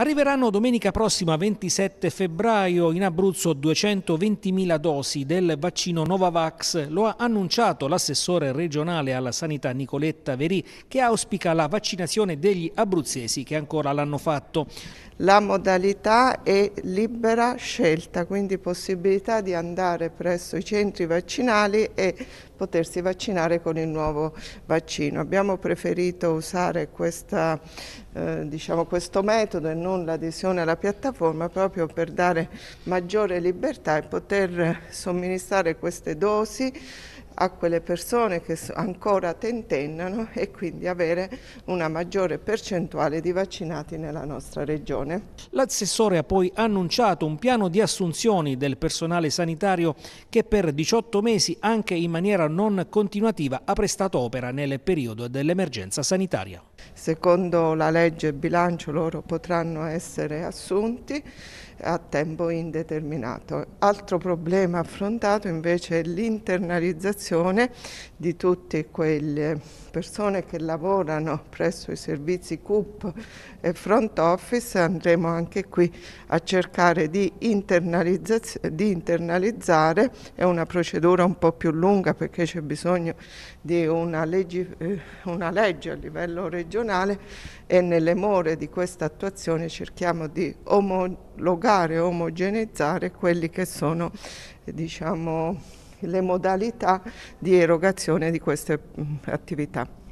Arriveranno domenica prossima 27 febbraio in Abruzzo 220.000 dosi del vaccino Novavax, lo ha annunciato l'assessore regionale alla sanità Nicoletta Verì che auspica la vaccinazione degli abruzzesi che ancora l'hanno fatto. La modalità è libera scelta, quindi possibilità di andare presso i centri vaccinali e potersi vaccinare con il nuovo vaccino. Abbiamo preferito usare questa, eh, diciamo, questo metodo e non l'adesione alla piattaforma proprio per dare maggiore libertà e poter somministrare queste dosi a quelle persone che ancora tentennano e quindi avere una maggiore percentuale di vaccinati nella nostra regione. L'assessore ha poi annunciato un piano di assunzioni del personale sanitario che per 18 mesi anche in maniera non continuativa ha prestato opera nel periodo dell'emergenza sanitaria. Secondo la legge bilancio loro potranno essere assunti a tempo indeterminato. Altro problema affrontato invece è l'internalizzazione di tutte quelle persone che lavorano presso i servizi CUP e front office. Andremo anche qui a cercare di, di internalizzare, è una procedura un po' più lunga perché c'è bisogno di una legge, eh, una legge a livello regionale regionale e nelle more di questa attuazione cerchiamo di omologare, omogeneizzare quelli che sono eh, diciamo, le modalità di erogazione di queste mm, attività.